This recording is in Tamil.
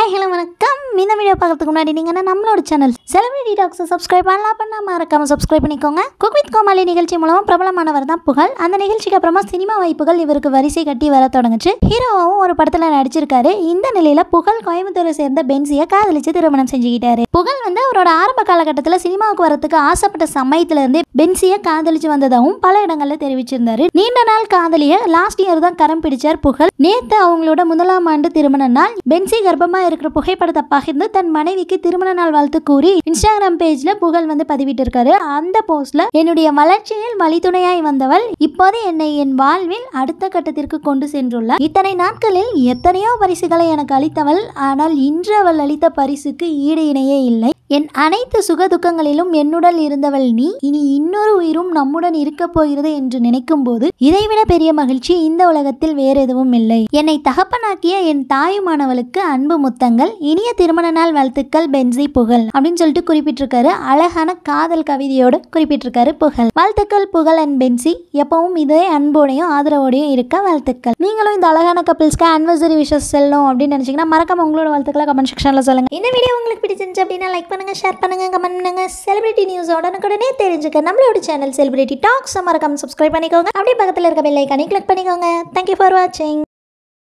ஹாய் ஹலோ வணக்கம் இந்த வீடியோ பார்க்கறதுக்கு முன்னாடி நீங்கள் நம்மளோட சேனல் செலிபிரிட்டி டீடாக்ஸை சப்ஸ்கிரைப் பண்ணலாம் பண்ணால் மறக்காம சப்ஸ்கிரைப் பண்ணிக்கோங்க குக்வித் கோமாளி நிகழ்ச்சி மூலமாக பிரபலமானவர் தான் புகழ் அந்த நிகழ்ச்சிக்கு அப்புறமா சினிமா வாய்ப்புகள் இவருக்கு வரிசை கட்டி வர தொடங்குச்சு ஹீரோவாகவும் ஒரு படத்தில் நடிச்சிருக்காரு இந்த நிலையில் புகழ் கோயம்புத்தூரை சேர்ந்த பென்சியை காதலிச்சு திருமணம் செஞ்சுக்கிட்டாரு புகழ் வந்து அவரோட ஆரம்ப காலகட்டத்தில் சினிமாவுக்கு வரத்துக்கு ஆசைப்பட்ட சமயத்திலிருந்தே பென்சியை காதலிச்சு வந்ததாகவும் பல இடங்களில் தெரிவிச்சிருந்தாரு நீண்ட நாள் காதலிய லாஸ்ட் இயர் தான் கரம் பிடிச்சார் புகழ் நேத்து அவங்களோட முதலாம் ஆண்டு திருமண நாள் பென்சி கர்ப்பமா இருக்கிற புகைப்படத்தை பகிர்ந்து தன் மனைவிக்கு திருமண நாள் வாழ்த்து கூறி இன்ஸ்டாகிராம் பேஜ்ல புகழ் வந்து பதிவிட்டு இருக்காரு அந்த போஸ்ட்ல என்னுடைய வளர்ச்சியில் வழித்துணையாய் வந்தவள் இப்போது என்னை என் வாழ்வில் அடுத்த கட்டத்திற்கு கொண்டு சென்றுள்ளார் இத்தனை நாட்களில் எத்தனையோ பரிசுகளை எனக்கு அளித்தவள் ஆனால் இன்று அவள் அளித்த பரிசுக்கு ஈடு இணையே இல்லை என் அனைத்து சுகதுக்கங்களிலும் என்னுடன் இருந்தவள் நீ இனி இன்னொரு உயிரும் நம்முடன் இருக்க போகிறது என்று நினைக்கும் போது இதைவிட பெரிய மகிழ்ச்சி இந்த உலகத்தில் வேற எதுவும் இல்லை என்னை தகப்பனாக்கிய என் தாயுமானவளுக்கு அன்பு முத்தங்கள் இனிய திருமண நாள் வாழ்த்துக்கள் பென்சி புகழ் அப்படின்னு சொல்லிட்டு குறிப்பிட்டிருக்காரு அழகான காதல் கவிதையோடு குறிப்பிட்டிருக்காரு புகழ் வாழ்த்துக்கள் புகழ் அண்ட் பென்சி எப்பவும் இதே அன்போடையும் ஆதரவோடையும் இருக்க வாழ்த்துக்கள் நீங்களும் இந்த அழகான கப்பிள்ஸ்க்கு அனிவர்சரி விஷஸ் செல்லும் அப்படின்னு நினைச்சீங்கன்னா மறக்காம உங்களோட வாழ்த்துக்களை கமெண்ட் செக்ஷன்ல சொல்லுங்க இந்த வீடியோ உங்களுக்கு பிடிச்சிருந்துச்சு அப்படின்னா லைக் பண்ணுங்கள் ஷேர் பண்ணுங்கள் கமெண்ட் பண்ணுங்கள் செலிபிரிட்டி நியூஸ் உடனுக்குடனே தெரிஞ்சுக்க நம்மளோட சேனல் செலிபிரிட்டி டாக்ஸ் மறக்காமல் சப்ஸ்கிரைப் பண்ணிக்கோங்க அப்படியே பக்கத்தில் இருக்க பெல்லைக்கானே கிளிக் பண்ணிக்கோங்க தேங்க்யூ ஃபார் வாட்சிங்